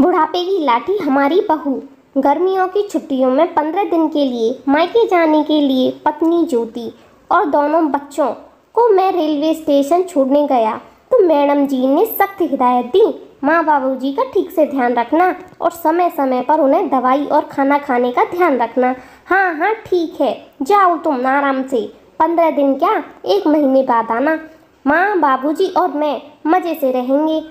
बुढ़ापे की लाठी हमारी बहू गर्मियों की छुट्टियों में पंद्रह दिन के लिए मायके जाने के लिए पत्नी ज्योति और दोनों बच्चों को मैं रेलवे स्टेशन छोड़ने गया तो मैडम जी ने सख्त हिदायत दी माँ बाबूजी का ठीक से ध्यान रखना और समय समय पर उन्हें दवाई और खाना खाने का ध्यान रखना हाँ हाँ ठीक है जाओ तुम आराम से पंद्रह दिन क्या एक महीने बाद आना माँ बाबूजी और मैं मज़े से रहेंगे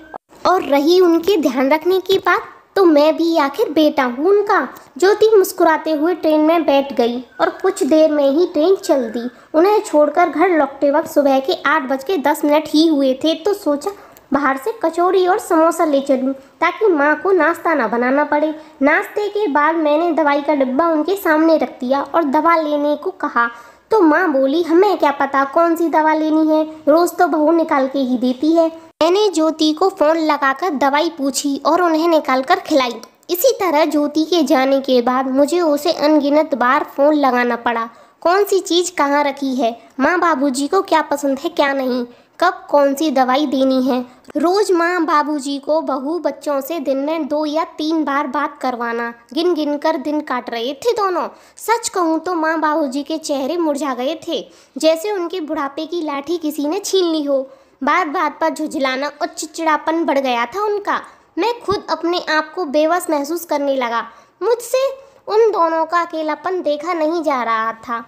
और रही उनके ध्यान रखने की बात तो मैं भी आखिर बेटा हूँ उनका ज्योति मुस्कुराते हुए ट्रेन में बैठ गई और कुछ देर में ही ट्रेन चल दी उन्हें छोड़कर घर लौटते वक्त सुबह के आठ बज के दस मिनट ही हुए थे तो सोचा बाहर से कचौड़ी और समोसा ले चलूँ ताकि माँ को नाश्ता ना बनाना पड़े नाश्ते के बाद मैंने दवाई का डिब्बा उनके सामने रख दिया और दवा लेने को कहा तो माँ बोली हमें क्या पता कौन सी दवा लेनी है रोज़ तो बहू निकाल के ही देती है मैंने ज्योति को फ़ोन लगाकर दवाई पूछी और उन्हें निकाल कर खिलाई इसी तरह ज्योति के जाने के बाद मुझे उसे अनगिनत बार फ़ोन लगाना पड़ा कौन सी चीज़ कहाँ रखी है माँ बाबूजी को क्या पसंद है क्या नहीं कब कौन सी दवाई देनी है रोज़ माँ बाबूजी को बहू बच्चों से दिन में दो या तीन बार बात करवाना गिन गिन कर दिन काट रहे थे दोनों सच कहूँ तो माँ बाबूजी के चेहरे मुरझा गए थे जैसे उनके बुढ़ापे की लाठी किसी ने छीन ली हो बात बात पर झुझलाना और चिड़चिड़ापन बढ़ गया था उनका मैं खुद अपने आप को बेबस महसूस करने लगा मुझसे उन दोनों का अकेलापन देखा नहीं जा रहा था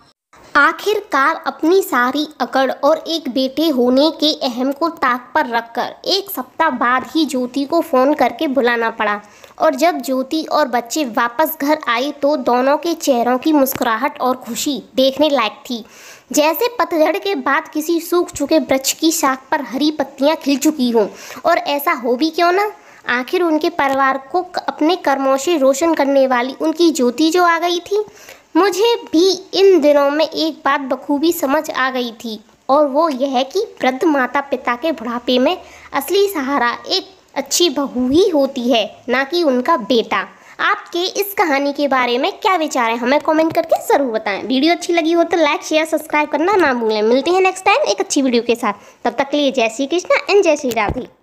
आखिरकार अपनी सारी अकड़ और एक बेटे होने के अहम को ताक पर रखकर एक सप्ताह बाद ही ज्योति को फ़ोन करके बुलाना पड़ा और जब ज्योति और बच्चे वापस घर आए तो दोनों के चेहरों की मुस्कुराहट और खुशी देखने लायक थी जैसे पतझड़ के बाद किसी सूख चुके वृक्ष की शाख पर हरी पत्तियां खिल चुकी हों और ऐसा हो भी क्यों ना आखिर उनके परिवार को अपने कर्मों से रोशन करने वाली उनकी ज्योति जो आ गई थी मुझे भी इन दिनों में एक बात बखूबी समझ आ गई थी और वो यह है कि वृद्ध माता पिता के बुढ़ापे में असली सहारा एक अच्छी बहू ही होती है ना कि उनका बेटा आपके इस कहानी के बारे में क्या विचार है हमें कमेंट करके ज़रूर बताएं वीडियो अच्छी लगी हो तो लाइक शेयर सब्सक्राइब करना ना भूलें मिलते हैं नेक्स्ट टाइम एक अच्छी वीडियो के साथ तब तक के लिए जय श्री कृष्णा एंड जय श्री राधे